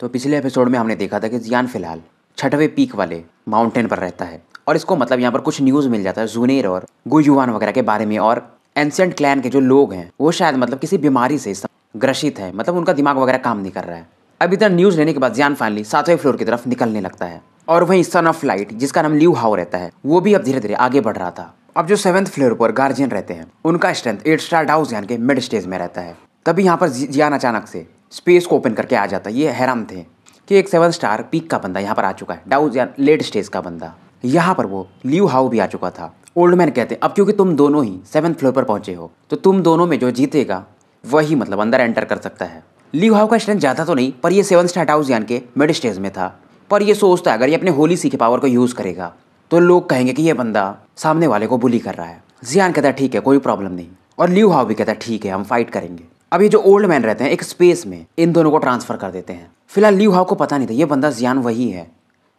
तो पिछले एपिसोड में हमने देखा था कि जियान फिलहाल छठवें पीक वाले माउंटेन पर रहता है और इसको मतलब यहाँ पर कुछ न्यूज़ मिल जाता है जूनेर और गुजुआन वगैरह के बारे में और एंसेंट क्लैन के जो लोग हैं वो शायद मतलब किसी बीमारी से ग्रसित है मतलब उनका दिमाग वगैरह काम नहीं कर रहा है अब इधर न्यूज़ लेने के बाद जियान फाइनली सातवें फ्लोर की तरफ निकलने लगता है और वहीं सन ऑफ लाइट जिसका नाम ल्यू हाउ रहता है वो भी अब धीरे धीरे आगे बढ़ रहा था अब जो सेवन्थ फ्लोर पर गार्जियन रहते हैं उनका स्ट्रेंथ एट स्टार डाउस यान के मिड स्टेज में रहता है तभी यहाँ पर जियान अचानक से स्पेस को ओपन करके आ जाता है ये हैराम थे कि एक सेवन स्टार पीक का बंदा यहाँ पर आ चुका है डाउज या लेट स्टेज का बंदा यहाँ पर वो लियो हाउ भी आ चुका था ओल्ड मैन कहते हैं अब क्योंकि तुम दोनों ही सेवन फ्लोर पर पहुँचे हो तो तुम दोनों में जो जीतेगा वही मतलब अंदर एंटर कर सकता है लीव हाउ का स्ट्रेंथ ज़्यादा तो नहीं पर ये सेवन स्टार डाउज यान के मिड स्टेज में था पर ये सोचता है अगर ये अपने होली सी के पावर को यूज़ करेगा तो लोग कहेंगे कि ये बंदा सामने वाले को बुली कर रहा है जियान कहता है ठीक है कोई प्रॉब्लम नहीं और लियो हाउ भी कहता है ठीक है हम फाइट करेंगे अब ये जो ओल्ड मैन रहते हैं एक स्पेस में इन दोनों को ट्रांसफ़र कर देते हैं फिलहाल लियू हाउ को पता नहीं था ये बंदा जियान वही है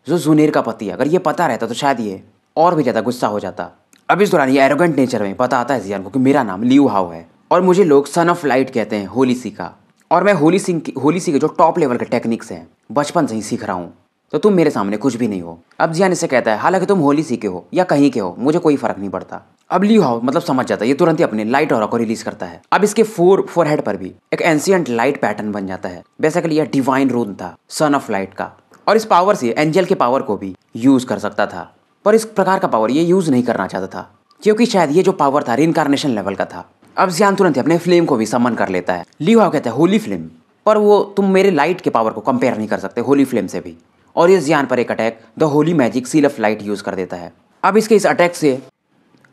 जो जुनेर का पति है अगर ये पता रहता तो शायद ये और भी ज़्यादा गुस्सा हो जाता अब इस दौरान ये एरोगेंट नेचर में पता आता है जियान को कि मेरा नाम ल्यू हाउ है और मुझे लोग सन ऑफ लाइट कहते हैं होली सी का और मैं होली सिंह की होली सी के जो टॉप लेवल के टेक्निक्स हैं बचपन से ही सीख रहा हूँ तो तुम मेरे सामने कुछ भी नहीं हो अब जियान इसे कहता है हालांकि तुम होली सी के हो या कहीं के हो मुझे कोई फर्क नहीं पड़ता अब ली हाउ मतलब समझ जाता है ये तुरंत ही अपने लाइट और को रिलीज करता है अब इसके फोर फोर हेड पर भी एक एंशियंट लाइट पैटर्न बन जाता है बेसिकली यह डिवाइन रूल था सन ऑफ लाइट का और इस पावर से एंजल के पावर को भी यूज कर सकता था पर इस प्रकार का पावर ये यूज नहीं करना चाहता था क्योंकि शायद ये जो पावर था रिनकारनेशन लेवल का था अब जियान तुरंत अपने फ्लेम को भी समन कर लेता है ली हाउ कहता है होली फ्लेम पर वो तुम मेरे लाइट के पावर को कंपेयर नहीं कर सकते होली फ्लेम से भी और इस जियान पर एक attack the holy magic seal of light use कर देता है अब इसके इस अटैक से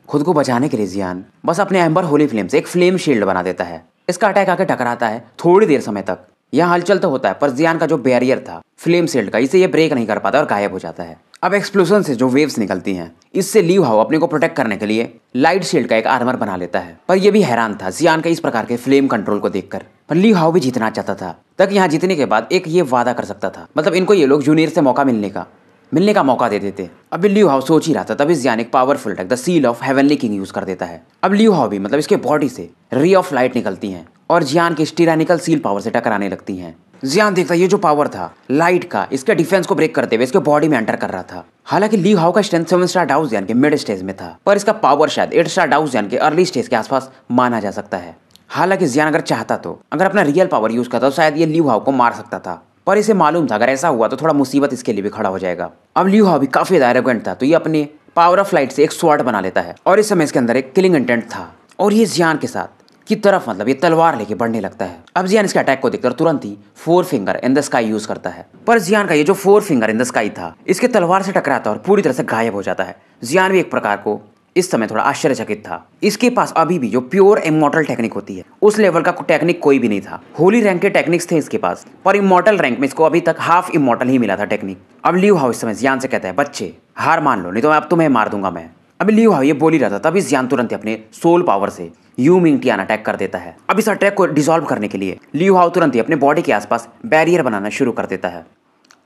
खुद को बचाने के लिए जियान बस अपने एम्बर होली फ्लेम से एक फ्लेम शील्ड बना देता है इसका अटैक आके टकराता है थोड़ी देर समय तक यहाँ हलचल तो होता है पर जियान का जो बैरियर था फ्लेम शील्ड का इसे ये ब्रेक नहीं कर पाता और गायब हो जाता है अब एक्सप्लोजन से जो वेव्स निकलती हैं इससे लीव हाउ अपने को प्रोटेक्ट करने के लिए लाइट शील्ड का एक आर्मर बना लेता है पर यह भी हैरान था जियान का इस प्रकार के फ्लेम कंट्रोल को देखकर पर ली हाउ भी जीतना चाहता था तक यहाँ जीतने के बाद एक ये वादा कर सकता था मतलब इनको ये लोग जूनियर से मौका मिलने का मिलने का मौका दे देते अब ल्यू हाउ सोच ही रहा था तभी जियान एक powerful attack the seal of heavenly king use कर देता है अब ल्यू हाउ भी मतलब इसके बॉडी से रे ऑफ लाइट निकलती है और जियान की स्टीरानिकल सील पावर से टकराने लगती हैं जियान देखता ये जो पावर था लाइट का इसके डिफेंस को ब्रेक करते हुए इसके बॉडी में एंटर कर रहा था हालांकि ली हाउ का स्ट्रेंथ सेवन स्टार डाउस के मिड स्टेज में था पर इसका पावर शायद एट स्टार डाउस के अर्ली स्टेज के आसपास माना जा सकता है हालांकि जियान अगर चाहता तो अगर अपना रियल पावर यूज करता तो शायद ये लीव हाउ को मार सकता था पर इसे मालूम था अगर ऐसा हुआ तो थोड़ा मुसीबत इसके लिए भी खड़ा हो जाएगा अब लीव हाउ भी काफी डायरेगेंट था तो ये अपने पावर ऑफ लाइट से एक स्वाट बना लेता है और इस समय इसके अंदर एक किलिंग इंटेंट था और ये जियान के साथ की तरफ मतलब ये तलवार लेके बढ़ने लगता है अब जियान इसके अटैक को देखकर तुरंत ही four finger in the sky use करता है पर जियान का ये जो four finger in the sky था इसके तलवार से टकराता और पूरी तरह से गायब हो जाता है जियान भी एक प्रकार को इस समय थोड़ा आश्चर्यचकित था इसके पास अभी भी जो प्योर इमोटल टेक्निक होती है उस लेवल का टेक्निक कोई भी नहीं था होली रैंक के टेक्निक्स थे इसके पास पर इमोटल रैंक में इसको अभी तक हाफ इमोटल ही मिला था टेक्निक अब लियो हाउ इस समय जियान से कहता है बच्चे हार मान लो नहीं तो अब तुम्हें मार दूंगा मैं अब लियो हाउ ये बोल ही रहा था तभी ज्ञान तुरंत अपने सोल पावर से यू मिंग टियान अटैक कर देता है अब इस अटैक को डिसॉल्व करने के लिए लियो हाउ तुरंत ही अपने बॉडी के आसपास बैरियर बनाना शुरू कर देता है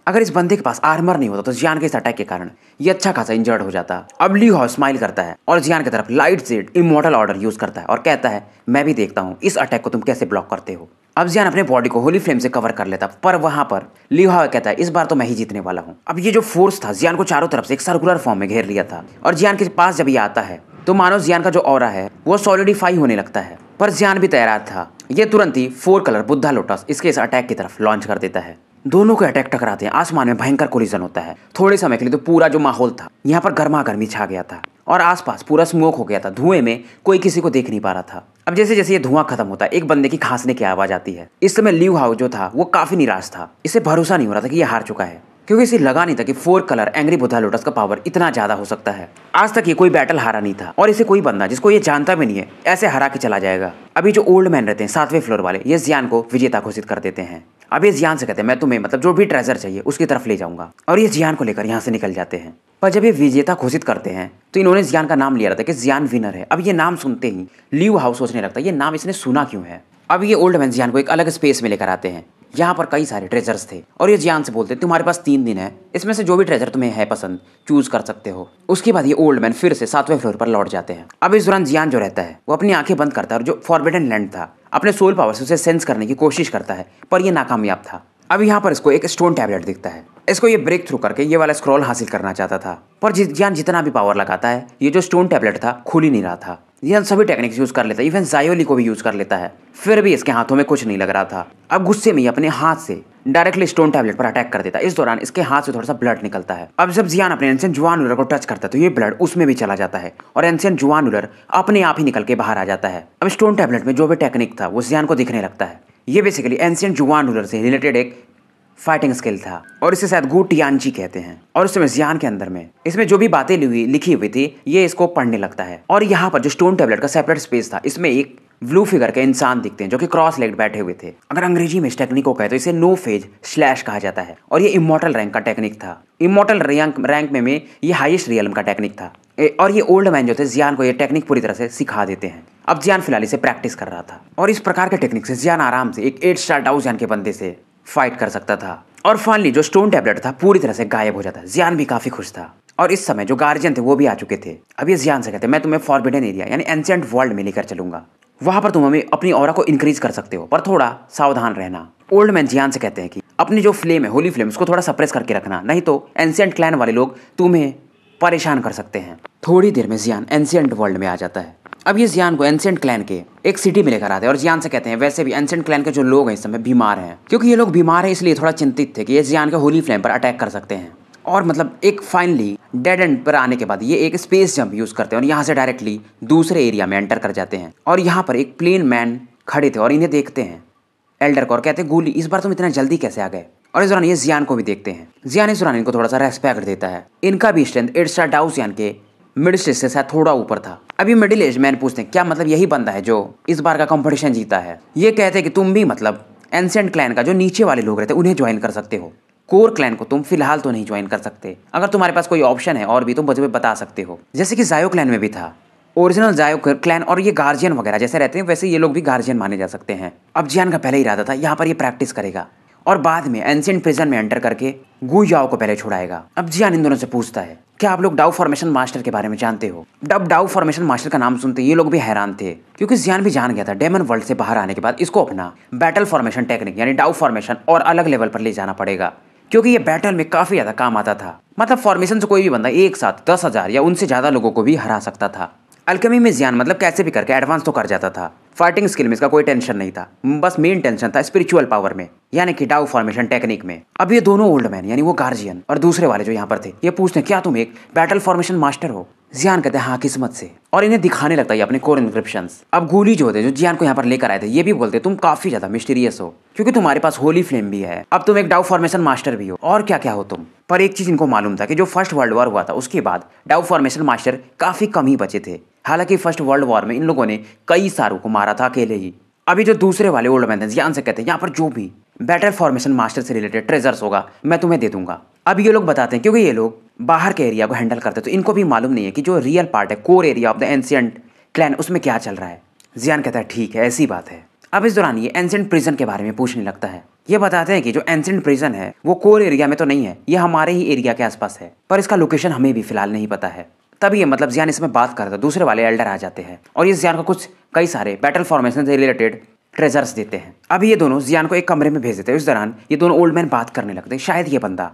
अगर इस बंदे के पास आर्मर नहीं होता तो जियान के इस अटैक के कारण ये अच्छा खासा इंजर्ड हो जाता अब लियो हाउ स्माइल करता है और जियान की तरफ light jade immortal order use करता है और कहता है मैं भी देखता हूँ इस अटैक को तुम कैसे ब्लॉक करते हो अब जियान अपने बॉडी को होली फ्लेम से कवर कर लेता पर वहां पर लिहा कहता है इस बार तो मैं ही जीतने वाला हूँ अब ये जो फोर्स था जियान को चारों तरफ से एक सर्कुलर फॉर्म में घेर लिया था और जियान के पास जब ये आता है तो मानो जियान का जो और है वो सॉलिडिफाई होने लगता है पर जियान भी तैयार था ये तुरंत ही फोर कलर बुद्धा लोटस इसके इस अटैक की तरफ लॉन्च कर देता है दोनों के अटैक टकराते हैं आसमान में भयंकर कोलिजन होता है थोड़े समय के लिए तो पूरा जो माहौल था यहाँ पर गर्मा गर्मी छा गया था और आसपास पूरा स्मोक हो गया था धुएं में कोई किसी को देख नहीं पा रहा था अब जैसे जैसे ये धुआं खत्म होता है एक बंदे की खांसने की आवाज़ आती है इस समय लीव हाउ जो था वो काफ़ी निराश था इसे भरोसा नहीं हो रहा था कि ये हार चुका है क्योंकि इसे लगा नहीं था कि four colour angry Buddha lotus का पावर इतना ज्यादा हो सकता है आज तक ये कोई बैटल हारा नहीं था और इसे कोई बंदा जिसको ये जानता भी नहीं है ऐसे हरा के चला जाएगा अभी जो ओल्ड मैन रहते हैं सातवें फ्लोर वाले ये ज्ञान को विजेता घोषित कर देते हैं अब ये ज्ञान से कहते हैं मैं तुम्हें मतलब जो भी ट्रेजर चाहिए उसकी तरफ ले जाऊंगा और ये ज्ञान को लेकर यहाँ से निकल जाते हैं पर जब ये विजेता घोषित करते हैं तो इन्होंने ज्ञान का नाम लिया रहता है कि जियान विनर है अब ये नाम सुनते ही लीव हाउस सोचने लगता है ये नाम इसने सुना क्यों है अब ये ओल्ड मैन जियान को एक अलग स्पेस में लेकर आते हैं यहाँ पर कई सारे ट्रेजर्स थे और ये जियान से बोलते तुम्हारे पास तीन दिन है इसमें से जो भी ट्रेजर तुम्हें है पसंद चूज कर सकते हो उसके बाद ये ओल्ड मैन फिर से सातवें फ्लोर पर लौट जाते हैं अब इस दौरान जियान जो रहता है वो अपनी आंखें बंद करता है और जो फॉरबिडन लैंड था अपने सोल पावर से उसे सेंस करने की कोशिश करता है पर यह नाकामयाब था अब यहाँ पर इसको एक स्टोन टैबलेट दिखता है इसको ये ब्रेक थ्रू करके ये वाला स्क्रॉल हासिल करना चाहता था पर जियान जितना भी पावर लगाता है ये जो स्टोन टैबलेट था खुल ही नहीं रहा था यह सभी टेक्निक्स यूज़ कर लेता है इवन जायोली को भी यूज़ कर लेता है फिर भी इसके हाथों में कुछ नहीं लग रहा था अब गुस्से में अपने हाथ से डायरेक्टली स्टोन टैबलेट पर अटैक कर देता है इस दौरान इसके हाथ से थोड़ा सा ब्लड निकलता है अब जब जियान अपने एंशियन जुआन को टच करता है तो ये ब्लड उसमें भी चला जाता है और एंशियन जुआन अपने आप ही निकल के बाहर आ जाता है अब स्टोन टैबलेट में जो भी टेक्निक था वो जियान को दिखने लगता है ये बेसिकली एंशियन जुआन से रिलेटेड एक फाइटिंग स्किल था और इसे शायद गुट यांची कहते हैं और उस समय ज्ञान के अंदर में इसमें जो भी बातें लिखी हुई थी ये इसको पढ़ने लगता है और यहाँ पर जो स्टोन टेबलेट का सेपरेट स्पेस था इसमें एक ब्लू फिगर के इंसान दिखते हैं जो कि क्रॉस लेग बैठे हुए थे अगर अंग्रेजी में इस टेक्निक को कहे तो इसे नो फेज स्लैश कहा जाता है और ये इमोटल रैंक का टेक्निक था इमोटल रैंक रैंक में, में ये हाईएस्ट रियलम का टेक्निक था और ये ओल्ड मैन जो थे जियान को ये टेक्निक पूरी तरह से सिखा देते हैं अब जियान फिलहाल इसे प्रैक्टिस कर रहा था और इस प्रकार के टेक्निक से जियान आराम से एक एट स्टार डाउजान के बंदे से फाइट कर सकता था और फाइनली जो स्टोन टैबलेट था पूरी तरह से गायब हो जाता जियान भी काफ़ी खुश था और इस समय जो गार्जियन थे वो भी आ चुके थे अब ये जियान से कहते मैं तुम्हें फॉरबिडन एरिया यानी एंशियंट वर्ल्ड में लेकर चलूंगा वहां पर तुम हमें अपनी और को इंक्रीज कर सकते हो पर थोड़ा सावधान रहना ओल्ड मैन जियान से कहते हैं कि अपनी जो फ्लेम है होली फ्लेम उसको थोड़ा सप्रेस करके रखना नहीं तो एंशियंट क्लैन वाले लोग तुम्हें परेशान कर सकते हैं थोड़ी देर में जियान एंशियंट वर्ल्ड में आ जाता है अब ये जियान को एंसेंट क्लैन के एक सिटी में लेकर आते हैं और जियान से कहते हैं वैसे भी एंसेंट क्लैन के जो लोग हैं इस समय बीमार हैं क्योंकि ये लोग बीमार हैं इसलिए थोड़ा चिंतित थे कि ये जियान के होली फ्लेम पर अटैक कर सकते हैं और मतलब एक फाइनली डेड एंड पर आने के बाद ये एक स्पेस जंप यूज़ करते हैं और यहाँ से डायरेक्टली दूसरे एरिया में एंटर कर जाते हैं और यहाँ पर एक प्लेन मैन खड़े थे और इन्हें देखते हैं एल्डर को और कहते हैं गोली इस बार तुम इतना जल्दी कैसे आ गए और इस दौरान ये जियान को भी देखते हैं जियान इस दौरान इनको थोड़ा सा रेस्पेक्ट देता है इनका भी स्ट्रेंथ एडसा जियान के मिडिल स्टेज से शायद थोड़ा ऊपर था अभी मिडिल एज मैन पूछते हैं क्या मतलब यही बंदा है जो इस बार का कॉम्पिटिशन जीता है ये कहते हैं कि तुम भी मतलब एंसेंट क्लैन का जो नीचे वाले लोग रहते हैं उन्हें ज्वाइन कर सकते हो कोर क्लैन को तुम फिलहाल तो नहीं ज्वाइन कर सकते अगर तुम्हारे पास कोई ऑप्शन है और भी तो मुझे बता सकते हो जैसे कि जायो क्लैन में भी था ओरिजिनल जायो क्लैन और ये गार्जियन वगैरह जैसे रहते हैं वैसे ये लोग भी गार्जियन माने जा सकते हैं अब जियान का पहले इरादा था यहाँ पर ये प्रैक्टिस करेगा और बाद में एंशियंट प्रिजन में एंटर करके गु याओ को पहले छुड़ाएगा अब जियान इन दोनों से पूछता है क्या आप लोग डाउ फॉर्मेशन मास्टर के बारे में जानते हो डब डाउ फॉर्मेशन मास्टर का नाम सुनते ये लोग भी हैरान थे क्योंकि जियान भी जान गया था डेमन वर्ल्ड से बाहर आने के बाद इसको अपना बैटल फॉर्मेशन टेक्निक यानी डाउ फॉर्मेशन और अलग लेवल पर ले जाना पड़ेगा क्योंकि ये बैटल में काफी ज्यादा काम आता था मतलब फॉर्मेशन से कोई भी बंदा एक साथ दस या उनसे ज्यादा लोगों को भी हरा सकता था अल्केमी में जियान मतलब कैसे भी करके एडवांस तो कर जाता था फाइटिंग स्किल में इसका कोई टेंशन नहीं था बस मेन टेंशन था स्पिरिचुअल पावर में यानी कि डाउ फॉर्मेशन टेक्निक में अब ये दोनों ओल्ड मैन यानी वो गार्जियन और दूसरे वाले जो यहाँ पर थे ये पूछते हैं क्या तुम एक बैटल फॉर्मेशन मास्टर हो जियान कहते हैं हाँ किस्मत से और इन्हें दिखाने लगता है अपने कोर इंक्रिप्शन अब गोली जो होते जो जियान को यहाँ पर लेकर आए थे ये भी बोलते तुम काफी ज्यादा मिस्टीरियस हो क्योंकि तुम्हारे पास होली फ्लेम भी है अब तुम एक डाउ फॉर्मेशन मास्टर भी हो और क्या क्या हो तुम पर एक चीज इनको मालूम था कि जो फर्स्ट वर्ल्ड वॉर हुआ था उसके बाद डाउ फॉर्मेशन मास्टर काफी कम ही बचे थे हालांकि फर्स्ट वर्ल्ड वॉर में इन लोगों ने कई सारों को मारा था अकेले ही अभी जो दूसरे वाले ओल्ड मैन थे ध्यान से कहते हैं यहाँ पर जो भी बेटर फॉर्मेशन मास्टर से रिलेटेड ट्रेजर्स होगा मैं तुम्हें दे दूंगा अब ये लोग बताते हैं क्योंकि ये लोग बाहर के एरिया को हैंडल करते हैं तो इनको भी मालूम नहीं है कि जो रियल पार्ट है core area of the ancient clan उसमें क्या चल रहा है जियान कहता है ठीक है ऐसी बात है अब इस दौरान ये एंशियंट प्रिजन के बारे में पूछने लगता है ये बताते हैं कि जो एंशियंट प्रिजन है वो कोर एरिया में तो नहीं है ये हमारे ही एरिया के आसपास है पर इसका लोकेशन हमें भी फिलहाल नहीं पता है तब ये मतलब जियान इसमें बात करता है दूसरे वाले एल्डर आ जाते हैं और ये जियान को कुछ कई सारे बैटल फॉर्मेशन से रिलेटेड ट्रेजर्स देते हैं अब ये दोनों जियान को एक कमरे में भेज देते हैं उस दौरान ये दोनों ओल्ड मैन बात करने लगते हैं शायद ये बंदा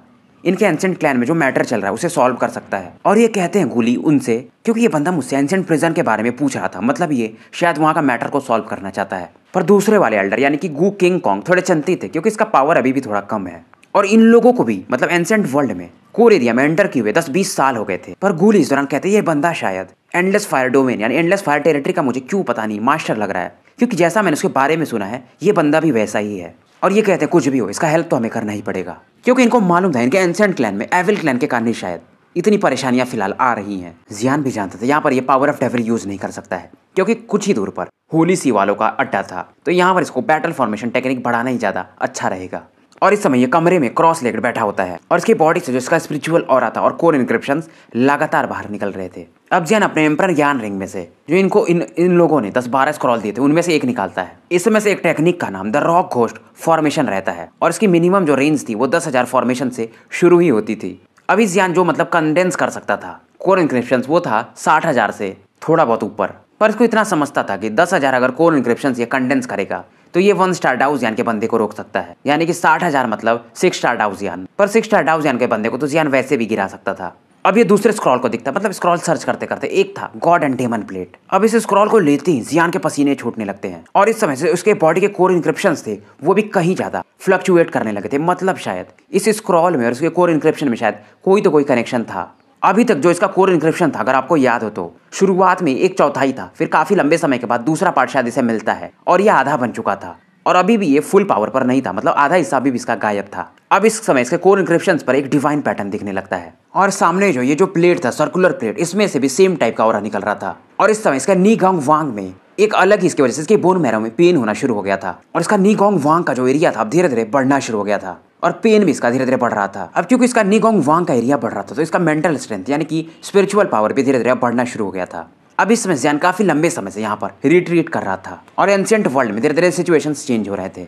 इनके एंसेंट क्लैन में जो मैटर चल रहा है उसे सॉल्व कर सकता है और ये कहते हैं गुली उनसे क्योंकि ये बंदा मुझसे एंसेंट प्रिजन के बारे में पूछ रहा था मतलब ये शायद वहाँ का मैटर को सॉल्व करना चाहता है पर दूसरे वाले एल्डर यानी कि गू किंग कॉन्ग थोड़े चंती थे क्योंकि इसका पावर अभी भी थोड़ा कम है और इन लोगों को भी मतलब एंसेंट वर्ल्ड में कोर एरिया में एंटर किए हुए दस बीस साल हो गए थे पर गोली इस दौरान कहते ये बंदा शायद एंडलेस फायर डोमेन यानी एंडलेस फायर टेरिटरी का मुझे क्यों पता नहीं मास्टर लग रहा है क्योंकि जैसा मैंने उसके बारे में सुना है ये बंदा भी वैसा ही है और ये कहते हैं कुछ भी हो इसका हेल्प तो हमें करना ही पड़ेगा क्योंकि इनको मालूम था इनके एंसेंट क्लैन में एविल क्लैन के कारण ही शायद इतनी परेशानियां फिलहाल आ रही हैं जियान भी जानता था यहाँ पर ये पावर ऑफ डेवरी यूज नहीं कर सकता है क्योंकि कुछ ही दूर पर होली सी वालों का अड्डा था तो यहाँ पर इसको बैटल फॉर्मेशन टेक्निक बढ़ाना ही ज़्यादा अच्छा रहेगा और इस समय ये कमरे में क्रॉस लेकर बैठा होता है और इसकी बॉडी से जो इसका स्पिरिचुअल और था और कोर इंक्रिप्शन लगातार बाहर निकल रहे थे अब जैन अपने एम्पर ज्ञान रिंग में से जो इनको इन इन लोगों ने दस बारह स्क्रॉल दिए थे उनमें से एक निकालता है इसमें से एक टेक्निक का नाम द रॉक घोस्ट फॉर्मेशन रहता है और इसकी मिनिमम जो रेंज थी वो दस हजार फॉर्मेशन से शुरू ही होती थी अभी ज्ञान जो मतलब कंडेंस कर सकता था कोर इंक्रिप्शन वो था साठ हजार से थोड़ा बहुत ऊपर पर इसको इतना समझता था कि दस हजार अगर कोर इंक्रिप्शन ये कंडेंस करेगा तो ये वन स्टार डाउजियान के बंदे को रोक सकता है यानी कि साठ हजार मतलब सिक्स स्टार डाउज पर सिक्स स्टार डाउस के बंदे को तो जियान वैसे भी गिरा सकता था अब ये दूसरे स्क्रॉल को दिखता मतलब स्क्रॉल सर्च करते करते एक था गॉड एंड डेमन प्लेट अब इस स्क्रॉल को लेते ही जियान के पसीने छूटने लगते हैं और इस समय से उसके बॉडी के कोर इंक्रिप्शन थे वो भी कहीं ज्यादा फ्लक्चुएट करने लगे थे मतलब शायद इस स्क्रॉल में और उसके कोर इंक्रिप्शन में शायद कोई तो कोई कनेक्शन था अभी तक जो इसका कोर इंक्रिप्शन था अगर आपको याद हो तो शुरुआत में एक चौथाई था फिर काफी लंबे समय के बाद दूसरा पार्ट शायद इसे मिलता है और यह आधा बन चुका था और अभी भी ये फुल पावर पर नहीं था मतलब आधा हिस्सा भी इसका गायब था अब इस समय इसके कोर इंक्रिप्शन पर एक डिवाइन पैटर्न दिखने लगता है और सामने जो ये जो प्लेट था सर्कुलर प्लेट इसमें से भी सेम टाइप का और निकल रहा था और इस समय इसका नी गांग वांग में एक अलग ही इसकी वजह से इसके बोन मैरो में पेन होना शुरू हो गया था और इसका नीगोंग वांग का जो एरिया था अब धीरे धीरे बढ़ना शुरू हो गया था और पेन भी इसका धीरे धीरे बढ़ रहा था अब क्योंकि इसका निगोंग वांग का एरिया बढ़ रहा था तो इसका मेंटल स्ट्रेंथ यानी कि स्पिरिचुअल पावर भी धीरे धीरे बढ़ना शुरू हो गया था अब इस समय ज्ञान काफी लंबे समय से यहाँ पर रिट्रीट कर रहा था और एंशियंट वर्ल्ड में धीरे धीरे सिचुएशन चेंज हो रहे थे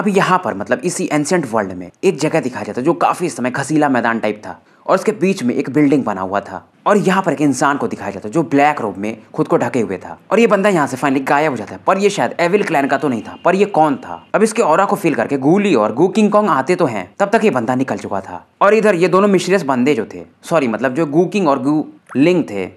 अब यहाँ पर मतलब इसी एंशियंट वर्ल्ड में एक जगह दिखाया जाता जो काफी समय घसीला मैदान टाइप था और उसके बीच में एक बिल्डिंग बना हुआ था और यहाँ पर एक इंसान को दिखाया जाता जो ब्लैक रोब में खुद को ढके हुए था और ये बंदा यहाँ से फाइनली गायब हो जाता है पर ये शायद एविल क्लैन का तो नहीं था पर ये कौन था अब इसके और को फील करके गूली और गू किंग कॉन्ग आते तो हैं तब तक ये बंदा निकल चुका था और इधर ये दोनों मिश्रियस बंदे जो थे सॉरी मतलब जो गू किंग और गू लिंग थे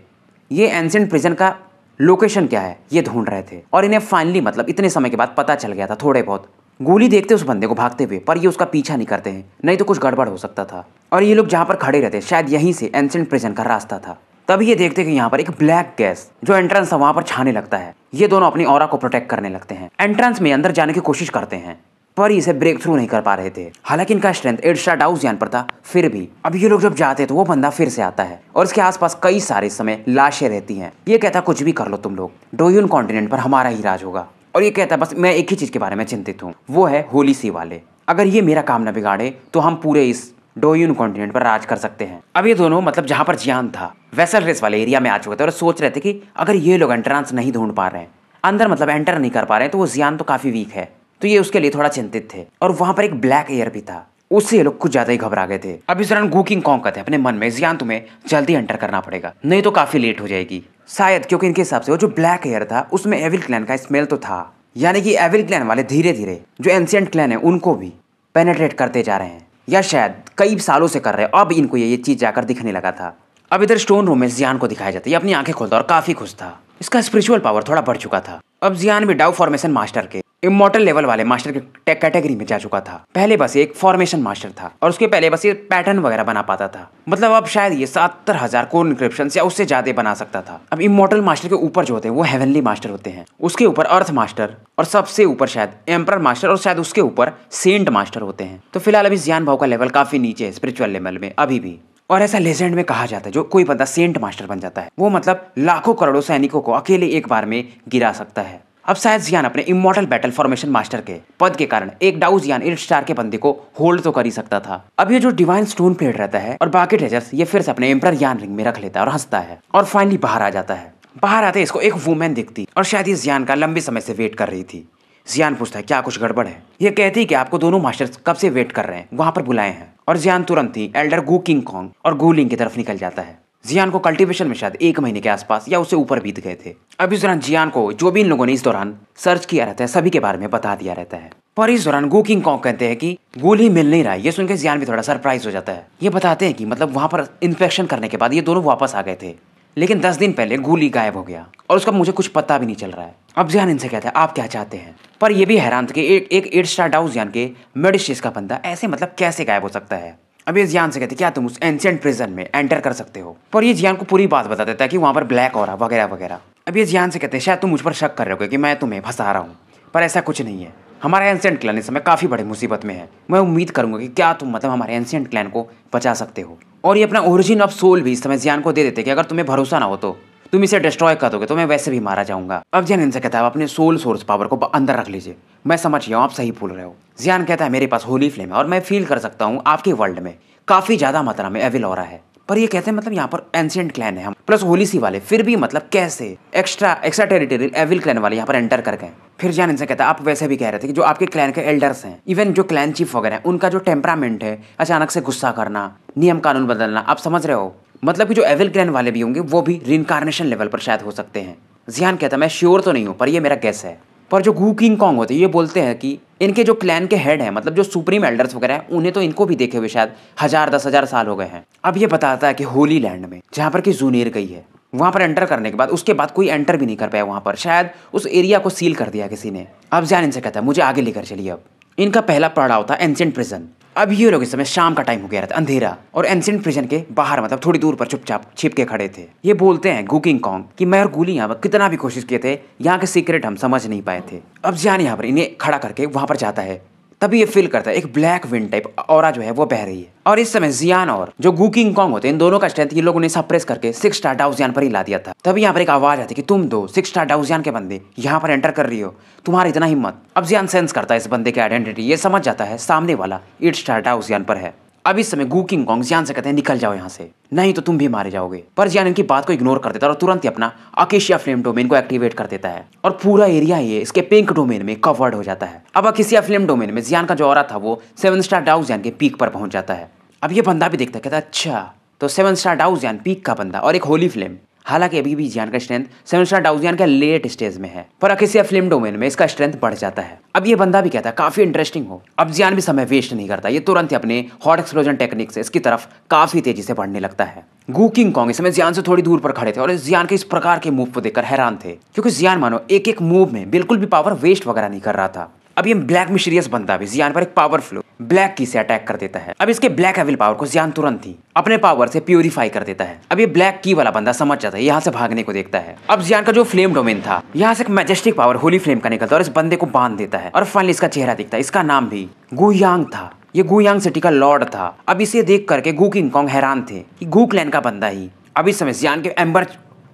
ये एंसेंट प्रिजन का लोकेशन क्या है ये ढूंढ रहे थे और इन्हें फाइनली मतलब इतने समय के बाद पता चल गया था थोड़े बहुत गोली देखते उस बंदे को भागते हुए पर ये उसका पीछा नहीं करते हैं नहीं तो कुछ गड़बड़ हो सकता था और ये लोग जहाँ पर खड़े रहते शायद यहीं से एंसेंट प्रिजन का रास्ता था तभी ये देखते कि यहाँ पर एक ब्लैक गैस जो एंट्रेंस था वहाँ पर छाने लगता है ये दोनों अपनी और को प्रोटेक्ट करने लगते हैं एंट्रेंस में अंदर जाने की कोशिश करते हैं पर इसे ब्रेक थ्रू नहीं कर पा रहे थे हालांकि इनका स्ट्रेंथ एट डाउस जान पर था फिर भी अब ये लोग जब जाते तो वो बंदा फिर से आता है और इसके आसपास कई सारे समय लाशें रहती हैं ये कहता कुछ भी कर लो तुम लोग डोयून कॉन्टिनेंट पर हमारा ही राज होगा और ये कहता है बस मैं एक ही चीज़ के बारे में चिंतित हूँ वो है होली सी वाले अगर ये मेरा काम ना बिगाड़े तो हम पूरे इस डोयून कॉन्टिनेंट पर राज कर सकते हैं अब ये दोनों मतलब जहाँ पर जियान था वैसल रेस वाले एरिया में आ चुके थे और सोच रहे थे कि अगर ये लोग एंट्रांस नहीं ढूंढ पा रहे हैं अंदर मतलब एंटर नहीं कर पा रहे हैं तो वो जियान तो काफ़ी वीक है तो ये उसके लिए थोड़ा चिंतित थे और वहाँ पर एक ब्लैक एयर भी था उससे ये लोग कुछ ज्यादा ही घबरा गए थे अब इस दौरान गुकिंग कौन कहते हैं अपने मन में जियान तुम्हें जल्दी एंटर करना पड़ेगा नहीं तो काफी लेट हो जाएगी शायद क्योंकि इनके हिसाब से वो जो ब्लैक हेयर था उसमें एविल क्लैन का स्मेल तो था यानी कि एविल क्लैन वाले धीरे धीरे जो एंशियंट क्लैन है उनको भी पेनेट्रेट करते जा रहे हैं या शायद कई सालों से कर रहे हैं अब इनको ये ये चीज़ जाकर दिखने लगा था अब इधर स्टोन रूम में जियान को दिखाया जाता है अपनी आंखें खोलता और काफ़ी खुश था इसका स्पिरिचुअल पावर थोड़ा बढ़ चुका था अब जियान भी डाउ फॉर्मेशन मास्टर के इमोटल लेवल वाले मास्टर के कैटेगरी में जा चुका था पहले बस एक फॉर्मेशन मास्टर था और उसके पहले बस ये पैटर्न वगैरह बना पाता था मतलब अब शायद ये सत्तर हजार कोर या उससे ज्यादा बना सकता था अब इमोटल मास्टर के ऊपर जो होते हैं वो हेवनली मास्टर होते हैं उसके ऊपर अर्थ मास्टर और सबसे ऊपर शायद एम्पर मास्टर और शायद उसके ऊपर सेंट मास्टर होते हैं तो फिलहाल अभी ज्ञान भाव का लेवल काफी नीचे है स्पिरिचुअल लेवल में अभी भी और ऐसा लेजेंड में कहा जाता है जो कोई बंदा सेंट मास्टर बन जाता है वो मतलब लाखों करोड़ों सैनिकों को अकेले एक बार में गिरा सकता है अब शायद जियान अपने इमोटल बैटल फॉर्मेशन मास्टर के पद के कारण एक डाउ जियान एट स्टार के बंदे को होल्ड तो कर ही सकता था अब ये जो डिवाइन स्टोन प्लेट रहता है और बाकी ट्रेजर्स ये फिर से अपने एम्प्रर यान रिंग में रख लेता है और हंसता है और फाइनली बाहर आ जाता है बाहर आते इसको एक वुमेन दिखती और शायद ये जियान का लंबे समय से वेट कर रही थी जियान पूछता है क्या कुछ गड़बड़ है ये कहती कि आपको दोनों मास्टर्स कब से वेट कर रहे हैं वहां पर बुलाए हैं और जियान तुरंत ही एल्डर गू किंग कॉन्ग और गू लिंग की तरफ निकल जाता है जियान को कल्टीवेशन में शायद एक महीने के आसपास या उससे ऊपर बीत गए थे अब इस दौरान जियान को जो भी इन लोगों ने इस दौरान सर्च किया रहता है सभी के बारे में बता दिया रहता है पर इस दौरान गो किंग कहते हैं कि गोली मिल नहीं रहा है ये सुनकर जियान भी थोड़ा सरप्राइज हो जाता है ये बताते हैं कि मतलब वहां पर इन्फेक्शन करने के बाद ये दोनों वापस आ गए थे लेकिन दस दिन पहले गोली गायब हो गया और उसका मुझे कुछ पता भी नहीं चल रहा है अब जियान इनसे कहते हैं आप क्या चाहते हैं पर यह भी हैरान थे कि एक एट स्टार डाउस जियान के मेडिशिस का बंदा ऐसे मतलब कैसे गायब हो सकता है अब ये जियान से कहते क्या तुम उस एंशियंट प्रिजन में एंटर कर सकते हो पर ये जियान को पूरी बात बता देता है कि वहाँ पर ब्लैक हो रहा वगैरह वगैरह अब ये जियान से कहते हैं शायद तुम मुझ पर शक कर रहे हो कि मैं तुम्हें फंसा रहा हूँ पर ऐसा कुछ नहीं है हमारा एंशियंट क्लैन इस समय काफ़ी बड़ी मुसीबत में है मैं उम्मीद करूंगा कि क्या तुम मतलब हमारे एंशियंट क्लैन को बचा सकते हो और ये अपना ओरिजिन ऑफ सोल भी इस समय जियान को दे देते कि अगर तुम्हें भरोसा ना हो तो तुम इसे डिस्ट्रॉय कर दोगे तो मैं वैसे भी मारा जाऊंगा अब जैन इनसे कहता है अपने सोल सोर्स पावर को अंदर रख लीजिए मैं समझ गया आप सही भूल रहे हो जियान कहता है मेरे पास होली फ्लेम है और मैं फील कर सकता हूँ आपके वर्ल्ड में काफी ज्यादा मात्रा में एविलोरा है पर ये कहते हैं मतलब यहाँ पर एंशियंट क्लैन है हम प्लस होली सी वाले फिर भी मतलब कैसे extra extra territorial evil clan वाले यहाँ पर एंटर कर गए फिर जान इनसे कहता है आप वैसे भी कह रहे थे कि जो आपके क्लैन के एल्डर्स हैं इवन जो क्लैन चीफ वगैरह हैं उनका जो टेम्परामेंट है अचानक से गुस्सा करना नियम कानून बदलना आप समझ रहे हो मतलब कि जो एवेलग्रैन वाले भी होंगे वो भी रिनकारनेशन लेवल पर शायद हो सकते हैं जियान कहता मैं श्योर तो नहीं हूँ पर ये मेरा गैस है पर जो गू किंग कॉन्ग होते हैं ये बोलते हैं कि इनके जो क्लैन के हेड हैं मतलब जो सुप्रीम एल्डर्स वगैरह हैं उन्हें तो इनको भी देखे हुए शायद हज़ार दस हज़ार साल हो गए हैं अब ये बताता है कि होली लैंड में जहाँ पर कि जूनेर गई है वहाँ पर एंटर करने के बाद उसके बाद कोई एंटर भी नहीं कर पाया वहाँ पर शायद उस एरिया को सील कर दिया किसी ने अब जान इनसे कहता है मुझे आगे लेकर चलिए अब इनका पहला पड़ाव था एंशेंट प्रिजन अब ये लोग इस समय शाम का टाइम हो गया था अंधेरा और एंसेंट प्रिजन के बाहर मतलब थोड़ी दूर पर चुपचाप छिप के खड़े थे ये बोलते हैं गुकिंग कॉन्ग कि मैं और गोली यहाँ पर कितना भी कोशिश किए थे यहाँ के सीक्रेट हम समझ नहीं पाए थे अब जान यहाँ पर इन्हें खड़ा करके वहाँ पर जाता है तभी ये फील करता है एक ब्लैक विंड टाइप और जो है वो बह रही है और इस समय जियान और जो गुकिंग कॉन्ग होते हैं इन दोनों का स्ट्रेंथ ये लोगों ने सप्रेस करके सिक्स स्टार डाउजियान पर ही ला दिया था तभी यहाँ पर एक आवाज आती है कि तुम दो सिक्स स्टार डाउजियान के बंदे यहाँ पर एंटर कर रही हो तुम्हारी इतना हिम्मत अब जियान सेंस करता है इस बंदे की आइडेंटिटी ये समझ जाता है सामने वाला एट स्टार डाउजियान पर है अब इस समय गुकिंग गोंग जियान से कहते हैं निकल जाओ यहाँ से नहीं तो तुम भी मारे जाओगे पर जियान इनकी बात को इग्नोर कर देता है और तुरंत ही अपना अकेशिया फ्लेम डोमेन को एक्टिवेट कर देता है और पूरा एरिया ये इसके पिंक डोमेन में कवर्ड हो जाता है अब अकेशिया फ्लेम डोमेन में जियान का जो और था वो सेवन स्टार डाउ जियान के पीक पर पहुंच जाता है अब ये बंदा भी देखता है कहता अच्छा तो सेवन स्टार डाउ जियान पीक का बंदा और एक होली फ्लेम हालांकि अभी भी जियान का स्ट्रेंथ सेवन डाउजियान के लेट स्टेज में है पर अकेसिया फिल्म डोमेन में इसका स्ट्रेंथ बढ़ जाता है अब ये बंदा भी कहता है काफी इंटरेस्टिंग हो अब जियान भी समय वेस्ट नहीं करता ये तुरंत ही अपने हॉट एक्सप्लोजन टेक्निक से इसकी तरफ काफी तेजी से बढ़ने लगता है गु किंग कॉन्ग इस समय जियान से थोड़ी दूर पर खड़े थे और इस जियान के इस प्रकार के मूव को देखकर हैरान थे क्योंकि जियान मानो एक एक मूव में बिल्कुल भी पावर वेस्ट वगैरह नहीं कर रहा था अब ये ब्लैक मिशरियस बनता है जियान पर एक पावर फ्लो ब्लैक की से अटैक कर देता है अब इसके ब्लैक एविल पावर को जियान तुरंत ही अपने पावर से प्योरीफाई कर देता है अब ये ब्लैक की वाला बंदा समझ जाता है यहाँ से भागने को देखता है अब जियान का जो फ्लेम डोमेन था यहाँ से एक मैजेस्टिक पावर होली फ्लेम का निकलता है और इस बंदे को बांध देता है और फाइनली इसका चेहरा दिखता है इसका नाम भी गुयांग था ये गुयांग सिटी का लॉर्ड था अब इसे देख करके गु किंग कॉन्ग हैरान थे गु क्लैन का बंदा ही अब इस समय जियान के एम्बर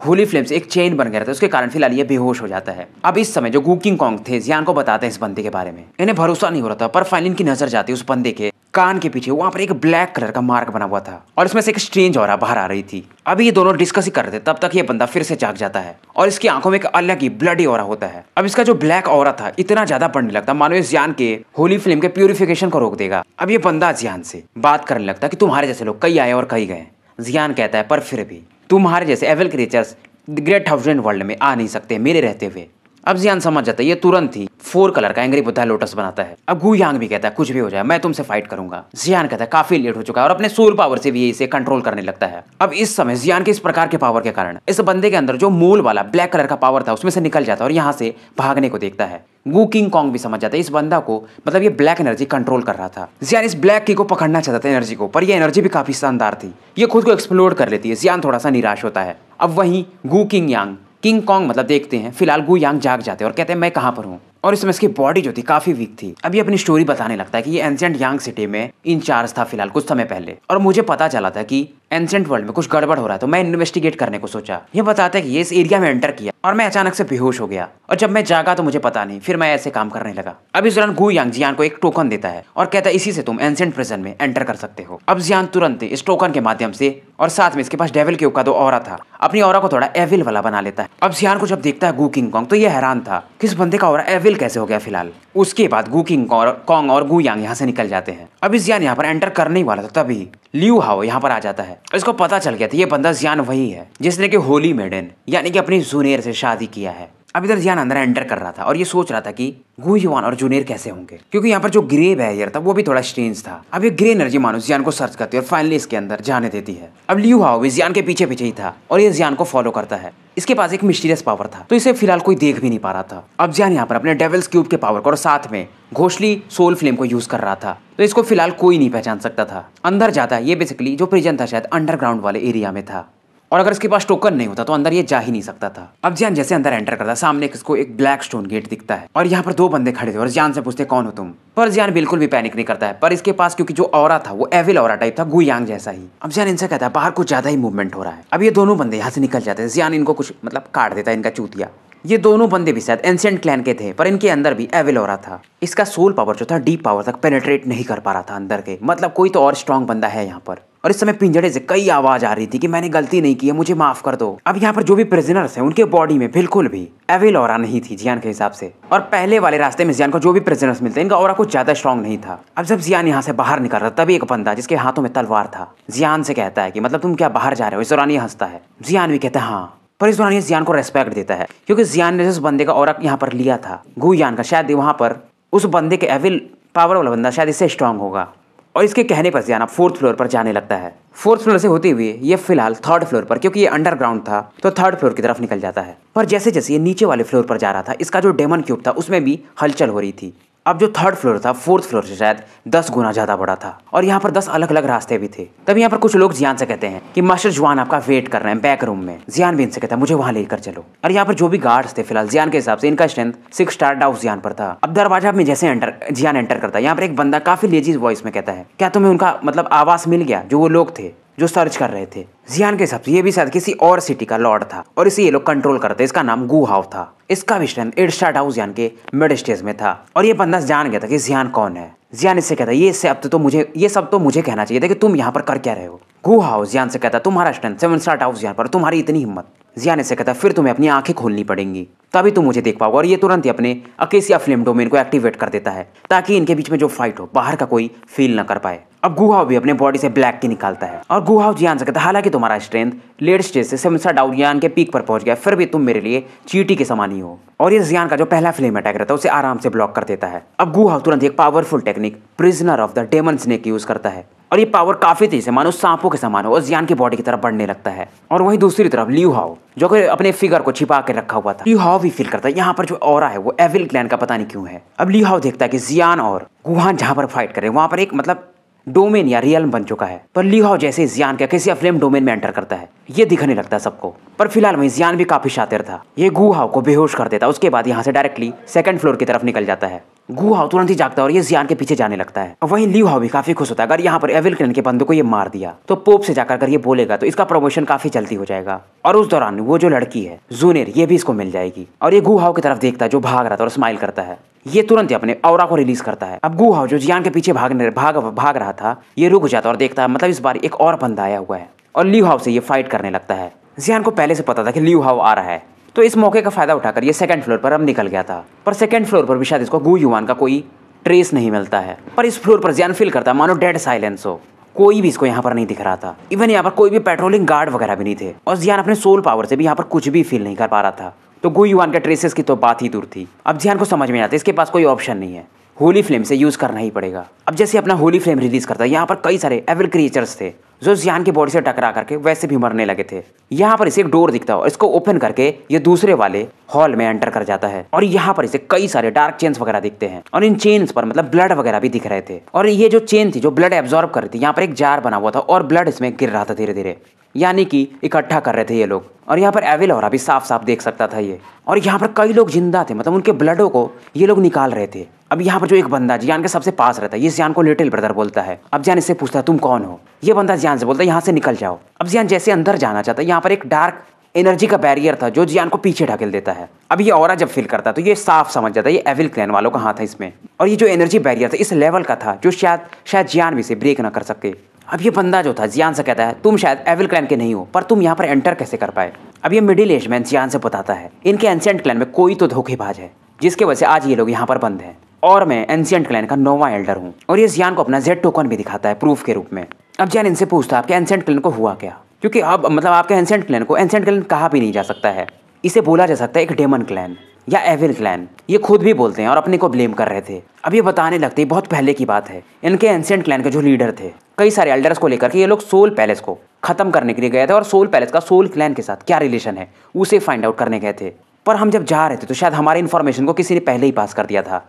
होली फ्लेम से एक चेन बन गया था उसके कारण फिलहाल ये बेहोश हो जाता है अब इस समय जो गुकिंग कॉन्ग थे जियान को बताते हैं इस बंदे के बारे में इन्हें भरोसा नहीं हो रहा था पर फाइनल इनकी नजर जाती है उस बंदे के कान के पीछे वहां पर एक ब्लैक कलर का मार्क बना हुआ था और इसमें से एक स्ट्रेंज और बाहर आ रही थी अभी ये दोनों डिस्कस ही कर रहे थे तब तक ये बंदा फिर से जाग जाता है और इसकी आंखों में एक अलग ही ब्लडी और होता है अब इसका जो ब्लैक और था इतना ज्यादा बढ़ने लगता मानो इस ज्ञान के होली फिल्म के प्यूरिफिकेशन को रोक देगा अब ये बंदा जियान से बात करने लगता कि तुम्हारे जैसे लोग कई आए और कई गए जियान कहता है पर फिर भी तुम्हारे जैसे evil creatures great house world में आ नहीं सकते मेरे रहते हुए अब जियान समझ जाता है ये तुरंत ही फोर कलर का एंग्री बुद्धा लोटस बनाता है अब गु यांग भी कहता है कुछ भी हो जाए मैं तुमसे फाइट करूंगा जियान कहता है काफी लेट हो चुका है और अपने सोल पावर से भी इसे कंट्रोल करने लगता है अब इस समय जियान के इस प्रकार के पावर के कारण इस बंदे के अंदर जो मूल वाला ब्लैक कलर का पावर था उसमें से निकल जाता है और यहाँ से भागने को देखता है गु किंग कॉन्ग भी समझ जाता है इस बंदा को मतलब ये ब्लैक एनर्जी कंट्रोल कर रहा था जियान इस ब्लैक की को पकड़ना चाहता था एनर्जी को पर ये एनर्जी भी काफी शानदार थी ये खुद को एक्सप्लोर कर लेती है जियान थोड़ा सा निराश होता है अब वहीं गु किंग यांग किंग कॉन्ग मतलब देखते हैं फिलहाल गु यांग जाग जाते हैं और कहते हैं मैं कहाँ पर हूँ और इसमें इसकी बॉडी जो थी काफी वीक थी अभी अपनी स्टोरी बताने लगता है कि ये एंशियंट यांग सिटी में इंचार्ज था फिलहाल कुछ समय पहले और मुझे पता चला था कि एंसेंट वर्ल्ड में कुछ गड़बड़ हो रहा था तो मैं इन्वेस्टिगेट करने को सोचा ये बताता है कि ये इस एरिया में एंटर किया और मैं अचानक से बेहोश हो गया और जब मैं जागा तो मुझे पता नहीं फिर मैं ऐसे काम करने लगा अब इस दौरान गु यांग जियान को एक टोकन देता है और कहता है इसी से तुम एंसेंट प्रिजन में एंटर कर सकते हो अब जियान तुरंत इस टोकन के माध्यम से और साथ में इसके पास डेविल के का दो और था अपनी और को थोड़ा एविल वाला बना लेता है अब जियान को जब देखता है गु किंग कॉन्ग तो ये हैरान था किस बंदे का और एविल कैसे हो गया फिलहाल उसके बाद गु किंग कॉन्ग और गु यांग यहाँ से निकल जाते हैं अब इस जियान यहाँ पर एंटर करने ही वाला था तभी लियू हाओ यहाँ पर आ जाता है इसको पता चल गया था ये बंदा ज्ञान वही है जिसने कि होली मेडन यानी कि अपनी जुनेर से शादी किया है अब इधर जियान अंदर एंटर कर रहा था और ये सोच रहा था कि गु युवान और जूनियर कैसे होंगे क्योंकि यहाँ पर जो ग्रे बैरियर था वो भी थोड़ा स्ट्रेंज था अब ये ग्रे एनर्जी मानो जियान को सर्च करती है और फाइनली इसके अंदर जाने देती है अब लियू हाउ भी जियान के पीछे पीछे ही था और ये जियान को फॉलो करता है इसके पास एक मिस्टीरियस पावर था तो इसे फिलहाल कोई देख भी नहीं पा रहा था अब जियान यहाँ पर अपने डेवल्स क्यूब के पावर को और साथ में घोषली सोल फ्लेम को यूज कर रहा था तो इसको फिलहाल कोई नहीं पहचान सकता था अंदर जाता है ये बेसिकली जो प्रिजन था शायद अंडरग्राउंड वाले एरिया में था और अगर इसके पास टोकन नहीं होता तो अंदर ये जा ही नहीं सकता था अब जियान जैसे अंदर एंटर करता सामने किसको एक ब्लैक स्टोन गेट दिखता है और यहाँ पर दो बंदे खड़े थे और जियान से पूछते कौन हो तुम पर जियान बिल्कुल भी पैनिक नहीं करता है पर इसके पास क्योंकि जो और था वो एविल और टाइप था गुयांग जैसा ही अब जियान इनसे कहता है बाहर कुछ ज्यादा ही मूवमेंट हो रहा है अब ये दोनों बंदे यहाँ से निकल जाते हैं जियान इनको कुछ मतलब काट देता है इनका चूतिया ये दोनों बंदे भी शायद एंसेंट क्लैन के थे पर इनके अंदर भी एविल हो रहा था इसका सोल पावर जो था डीप पावर तक पेनेट्रेट नहीं कर पा रहा था अंदर के मतलब कोई तो और स्ट्रांग बंदा है यहाँ पर और इस समय पिंजड़े से कई आवाज आ रही थी कि मैंने गलती नहीं की है मुझे माफ कर दो अब यहाँ पर जो भी प्रिजनर्स हैं उनके बॉडी में बिल्कुल भी एविल और नहीं थी जियान के हिसाब से और पहले वाले रास्ते में जियान को जो भी प्रिजनर्स मिलते इनका और कुछ ज्यादा स्ट्रॉन्ग नहीं था अब जब जियान यहाँ से बाहर निकल रहा तभी एक बंदा जिसके हाथों में तलवार था जियान से कहता है कि मतलब तुम क्या बाहर जा रहे हो इस दौरान ये हंसता है जियान भी कहता है हाँ पर इस दौरान ये जियान को रेस्पेक्ट देता है क्योंकि जियान ने उस बंदे का और यहाँ पर लिया था यान का शायद वहाँ पर उस बंदे के एविल पावर वाला बंदा शायद इससे स्ट्रांग होगा और इसके कहने पर जियाना फोर्थ फ्लोर पर जाने लगता है फोर्थ फ्लोर से होते हुए ये फिलहाल थर्ड फ्लोर पर क्योंकि ये अंडरग्राउंड था तो थर्ड फ्लोर की तरफ निकल जाता है पर जैसे जैसे ये नीचे वाले फ्लोर पर जा रहा था इसका जो डेमन क्यूब था उसमें भी हलचल हो रही थी अब जो थर्ड फ्लोर था फोर्थ फ्लोर से शायद दस गुना ज़्यादा बड़ा था और यहाँ पर दस अलग अलग रास्ते भी थे तब यहाँ पर कुछ लोग जियान से कहते हैं कि मास्टर जुआन आपका वेट कर रहे हैं बैक रूम में जियान भी इनसे कहता है मुझे वहां लेकर चलो और यहाँ पर जो भी गार्ड्स थे फिलहाल जियान के हिसाब से इनका स्ट्रेंथ सिक्स स्टार डाउस जियान पर था अब दरवाजा में जैसे एंटर जियान एंटर करता है यहाँ पर एक बंदा काफी लेजीज वॉइस में कहता है क्या तुम्हें उनका मतलब आवास मिल गया जो वो लोग थे जो सर्च कर रहे थे जियान के हिसाब से ये भी शायद किसी और सिटी का लॉर्ड था और इसे ये लोग कंट्रोल करते इसका नाम गु हाउ था इसका मिशन एडस्टार्ट हाउस जियान के मिड स्टेज में था और ये बंदा जान गया था कि जियान कौन है जियान इससे कहता ये सब तो मुझे ये सब तो मुझे कहना चाहिए था कि तुम यहाँ पर कर क्या रहे हो गू हाउस जियान से कहता तुम्हारा स्टैंड सेवन स्टार्ट हाउस यहाँ पर तुम्हारी इतनी हिम्मत जिया ने से कहता फिर तुम्हें अपनी आंखें खोलनी पड़ेंगी तभी तुम मुझे देख पाओगे और ये तुरंत ही अपने अकेसिया फिल्म डोमेन को एक्टिवेट कर देता है ताकि इनके बीच में जो फाइट हो बाहर का कोई फील ना कर पाए अब गुहाव भी अपने बॉडी से ब्लैक की निकालता है और गुहाव जियान से कहता है हालांकि तुम्हारा स्ट्रेंथ लेट स्टेज से सेमसा के पीक पर पहुंच गया फिर भी तुम मेरे लिए चीटी के समान ही हो और ये जियान का जो पहला फ्लेम अटैक रहता है उसे आराम से ब्लॉक कर देता है अब गुहाव तुरंत एक powerful technique prisoner of the demon snake use करता है और ये पावर काफ़ी तेज है मानो सांपों के समान हो और जियान की बॉडी की तरफ बढ़ने लगता है और वहीं दूसरी तरफ लियू हाओ जो कि अपने फिगर को छिपा के रखा हुआ था लियू हाओ भी फील करता है यहाँ पर जो और है वो एविल क्लैन का पता नहीं क्यों है अब लियू हाओ देखता है कि जियान और गुहान जहाँ पर फाइट करे वहाँ पर एक मतलब डोमेन या रियल बन चुका है पर लीहाओ जैसे जियान का किसी अफ्लेम डोमेन में एंटर करता है ये दिखने लगता है सबको पर फिलहाल वही जियान भी काफी शातिर था ये गुहाओ को बेहोश कर देता उसके बाद यहाँ से डायरेक्टली सेकंड फ्लोर की तरफ निकल जाता है गुहाओ तुरंत ही जागता है और ये जियान के पीछे जाने लगता है वहीं लिहाओ भी काफी खुश होता है अगर यहाँ पर एविल क्रेन के बंदे को ये मार दिया तो पोप से जाकर अगर ये बोलेगा तो इसका प्रमोशन काफी जल्दी हो जाएगा और उस दौरान वो जो लड़की है जूनियर ये भी इसको मिल जाएगी और ये गुहाओ की तरफ देखता है जो भाग रहा था और स्माइल करता है ये तुरंत ही अपने औरा को रिलीज करता है अब गुहा जो जियान के पीछे भागने भाग भाग रहा था ये रुक जाता और देखता है मतलब इस बार एक और बंदा आया हुआ है और ली हाउ से ये फाइट करने लगता है जियान को पहले से पता था कि ली हाउ आ रहा है तो इस मौके का फायदा उठाकर ये सेकंड फ्लोर पर अब निकल गया था पर सेकंड फ्लोर पर भी शायद इसको गु युवान का कोई ट्रेस नहीं मिलता है पर इस फ्लोर पर जियान फील करता है मानो डेड साइलेंस हो कोई भी इसको यहाँ पर नहीं दिख रहा था इवन यहाँ पर कोई भी पेट्रोलिंग गार्ड वगैरह भी नहीं थे और जियान अपने सोल पावर से भी यहाँ पर कुछ भी फील नहीं कर पा रहा था तो गो युवान का ट्रेसेस की तो बात ही दूर थी अब जियान को समझ में आता है इसके पास कोई ऑप्शन नहीं है होली फ्लेम से यूज़ करना ही पड़ेगा अब जैसे अपना होली फ्लेम रिलीज करता है यहाँ पर कई सारे एविल क्रिएचर्स थे जो जियान की बॉडी से टकरा करके वैसे भी मरने लगे थे यहाँ पर इसे एक डोर दिखता है और इसको ओपन करके ये दूसरे वाले हॉल में एंटर कर जाता है और यहाँ पर इसे कई सारे डार्क चेन्स वगैरह दिखते हैं और इन चेन्स पर मतलब ब्लड वगैरह भी दिख रहे थे और ये जो चेन थी जो ब्लड एब्जॉर्ब कर रही थी यहाँ पर एक जार बना हुआ था और ब्लड इसमें गिर रहा था धीरे धीरे यानी कि इकट्ठा कर रहे थे ये लोग और यहाँ पर एविल और अभी साफ साफ देख सकता था ये और यहाँ पर कई लोग जिंदा थे मतलब उनके ब्लडों को ये लोग निकाल रहे थे अब यहाँ पर जो एक बंदा जियान के सबसे पास रहता है ये जियान को लिटिल ब्रदर बोलता है अब जियान इससे पूछता है तुम कौन हो ये बंदा जियान से बोलता है यहाँ से निकल जाओ अब जियान जैसे अंदर जाना चाहता है यहाँ पर एक डार्क एनर्जी का बैरियर था जो जियान को पीछे ढकेल देता है अब ये और जब फील करता है तो ये साफ समझ जाता है ये एविल क्लैन वालों का हाथ है इसमें और ये जो एनर्जी बैरियर था इस लेवल का था जो शायद शायद जियान भी से ब्रेक ना कर सके अब ये बंदा जो था जियान से कहता है तुम शायद एविल क्लैन के नहीं हो पर तुम यहाँ पर एंटर कैसे कर पाए अब ये मिडिल एज मैन जियान से बताता है इनके एंशियंट क्लैन में कोई तो धोखेबाज है जिसके वजह से आज ये लोग यहाँ पर बंद हैं और मैं एंशियंट क्लैन का नोवा एल्डर हूँ और ये जियान को अपना जेड टोकन भी दिखाता है प्रूफ के रूप में अब जियान इनसे पूछता है आपके एंशियंट क्लैन को हुआ क्या क्योंकि अब मतलब आपके एंशियंट क्लैन को एंशियंट क्लैन कहा भी नहीं जा सकता है इसे बोला जा सकता है एक डेमन क्लैन या एविल क्लैन ये खुद भी बोलते हैं और अपने को ब्लेम कर रहे थे अब ये बताने लगते हैं बहुत पहले की बात है इनके एंशियंट क्लैन के जो लीडर थे कई सारे एल्डर्स को लेकर के ये लोग सोल पैलेस को खत्म करने के लिए गए थे और सोल पैलेस का सोल क्लैन के साथ क्या रिलेशन है उसे फाइंड आउट करने गए थे पर हम जब जा रहे थे तो शायद हमारे इन्फॉर्मेशन को किसी ने पहले ही पास कर दिया था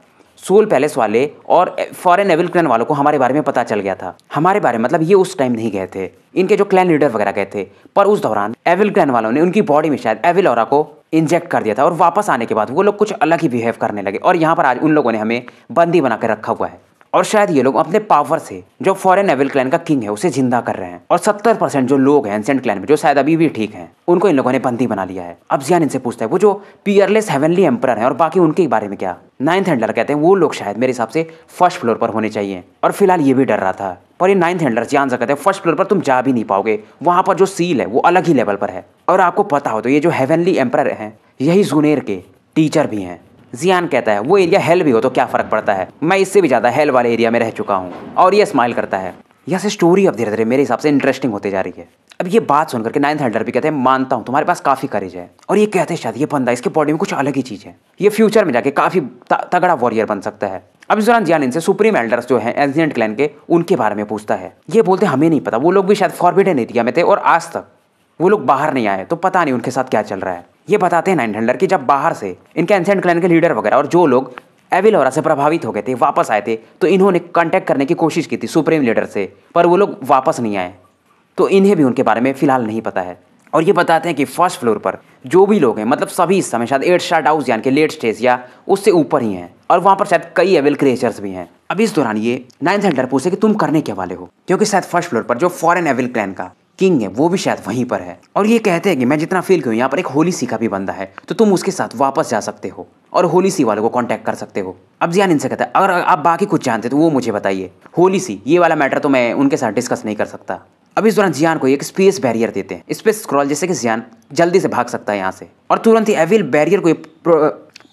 सोल पैलेस वाले और फॉरेन एविल क्लैन वालों को हमारे बारे में पता चल गया था हमारे बारे में मतलब ये उस टाइम नहीं गए थे इनके जो क्लैन लीडर वगैरह गए थे पर उस दौरान एविल क्लैन वालों ने उनकी बॉडी में शायद एविल और को इंजेक्ट कर दिया था और वापस आने के बाद वो लोग कुछ अलग ही बिहेव करने लगे और यहाँ पर आज उन लोगों ने हमें बंदी बना रखा हुआ है और शायद ये लोग अपने पावर से जो फॉरेन एविल क्लैन का किंग है उसे जिंदा कर रहे हैं और सत्तर परसेंट जो लोग हैं एंसेंट क्लैन में जो शायद अभी भी ठीक हैं उनको इन लोगों ने बंदी बना लिया है अब जियान इनसे पूछता है वो जो पियरलेस हेवनली एम्पर है और बाकी उनके बारे में क्या नाइन्थ हैंडलर कहते हैं वो लोग शायद मेरे हिसाब से फर्स्ट फ्लोर पर होने चाहिए और फिलहाल ये भी डर रहा था पर ये नाइन्थ हैंडलर जान सकते हैं फर्स्ट फ्लोर पर तुम जा भी नहीं पाओगे वहाँ पर जो सील है वो अलग ही लेवल पर है और आपको पता हो तो ये जो हेवनली एम्पर हैं यही जुनेर के टीचर भी हैं जियान कहता है वो एरिया हेल भी हो तो क्या फ़र्क पड़ता है मैं इससे भी ज़्यादा हेल वाले एरिया में रह चुका हूँ और ये स्माइल करता है यहाँ से स्टोरी अब धीरे धीरे मेरे हिसाब से इंटरेस्टिंग होती जा रही है अब ये बात सुनकर के नाइन्थ हंडर भी कहते हैं मानता हूँ तुम्हारे पास काफ़ी करेज है और ये कहते हैं शायद ये बंदा इसके बॉडी में कुछ अलग ही चीज़ है ये फ्यूचर में जाके काफ़ी तगड़ा वॉरियर बन सकता है अब इस दौरान जियान इनसे सुप्रीम एल्डर्स जो है एंशियंट क्लैन के उनके बारे में पूछता है ये बोलते हमें नहीं पता वो लोग भी शायद फॉरबिडन एरिया में थे और आज तक वो लोग बाहर नहीं आए तो पता नहीं उनके साथ क्या चल रहा है ये बताते हैं नाइन कि जब बाहर से इनके एंसेंट क्लैन के लीडर वगैरह और जो लोग एविलोरा से प्रभावित हो गए थे वापस आए थे तो इन्होंने कांटेक्ट करने की कोशिश की थी सुप्रीम लीडर से पर वो लोग वापस नहीं आए तो इन्हें भी उनके बारे में फिलहाल नहीं पता है और ये बताते हैं कि फर्स्ट फ्लोर पर जो भी लोग हैं मतलब सभी इस समय शायद एट स्टार हाउस यानी कि लेट स्टेज या उससे ऊपर ही हैं और वहाँ पर शायद कई एविल क्रिएचर्स भी हैं अब इस दौरान ये नाइन्थ हंड्रेड पूछे कि तुम करने के वाले हो क्योंकि शायद फर्स्ट फ्लोर पर जो फॉरेन एविल क्लैन का किंग है वो भी शायद वहीं पर है और ये कहते हैं कि मैं जितना फील करूँ यहाँ पर एक होली सी का भी बंदा है तो तुम उसके साथ वापस जा सकते हो और होली सी वाले को कांटेक्ट कर सकते हो अब जियान इनसे कहता है अगर आप बाकी कुछ जानते तो वो मुझे बताइए होली सी ये वाला मैटर तो मैं उनके साथ डिस्कस नहीं कर सकता अब इस दौरान जियान को एक स्पेस बैरियर देते हैं स्पेस स्क्रॉल जैसे कि जियान जल्दी से भाग सकता है यहाँ से और तुरंत ही एविल बैरियर को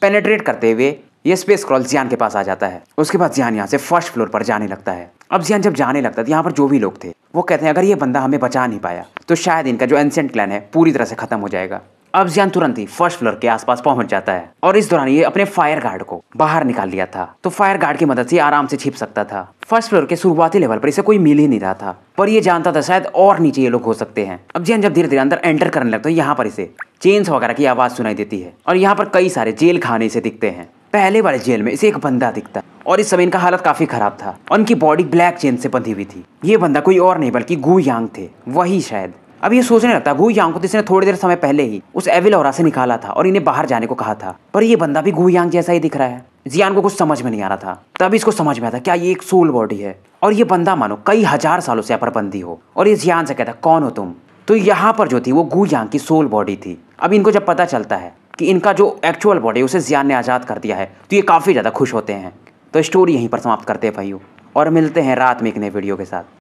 पेनेट्रेट करते हुए ये स्पेस क्रॉल जियान के पास आ जाता है उसके बाद जियान यहाँ से फर्स्ट फ्लोर पर जाने लगता है अब जियान जब जाने लगता था यहाँ पर जो भी लोग थे वो कहते हैं अगर ये बंदा हमें बचा नहीं पाया तो शायद इनका जो एंसेंट क्लैन है पूरी तरह से खत्म हो जाएगा अब जियान तुरंत ही फर्स्ट फ्लोर के आसपास पहुंच जाता है और इस दौरान ये अपने फायर गार्ड को बाहर निकाल लिया था तो फायर गार्ड की मदद से आराम से छिप सकता था फर्स्ट फ्लोर के शुरुआती लेवल पर इसे कोई मिल ही नहीं रहा था पर ये जानता था शायद और नीचे ये लोग हो सकते हैं अब जियान जब धीरे धीरे अंदर एंटर करने लगता है यहाँ पर इसे चेन्स वगैरह की आवाज सुनाई देती है और यहाँ पर कई सारे जेल खाने से दिखते हैं पहले वाले जेल में इसे एक बंदा दिखता और इस समय इनका हालत काफी खराब था और इनकी बॉडी ब्लैक चेन से बंधी हुई थी ये बंदा कोई और नहीं बल्कि गु यांग थे वही शायद अब ये सोचने लगता गु यांग को तो इसने थोड़ी देर समय पहले ही उस एविल और से निकाला था और इन्हें बाहर जाने को कहा था पर ये बंदा भी गु यांग जैसा ही दिख रहा है जियान को कुछ समझ में नहीं आ रहा था तभी इसको समझ में आता क्या ये एक सोल बॉडी है और ये बंदा मानो कई हजार सालों से यहाँ पर बंदी हो और ये जियान से कहता कौन हो तुम तो यहाँ पर जो थी वो गु यांग की सोल बॉडी थी अब इनको जब पता चलता है कि इनका जो एक्चुअल बॉडी उसे जियान ने आज़ाद कर दिया है तो ये काफ़ी ज़्यादा खुश होते हैं तो स्टोरी यहीं पर समाप्त करते हैं भाइयों और मिलते हैं रात में एक नए वीडियो के साथ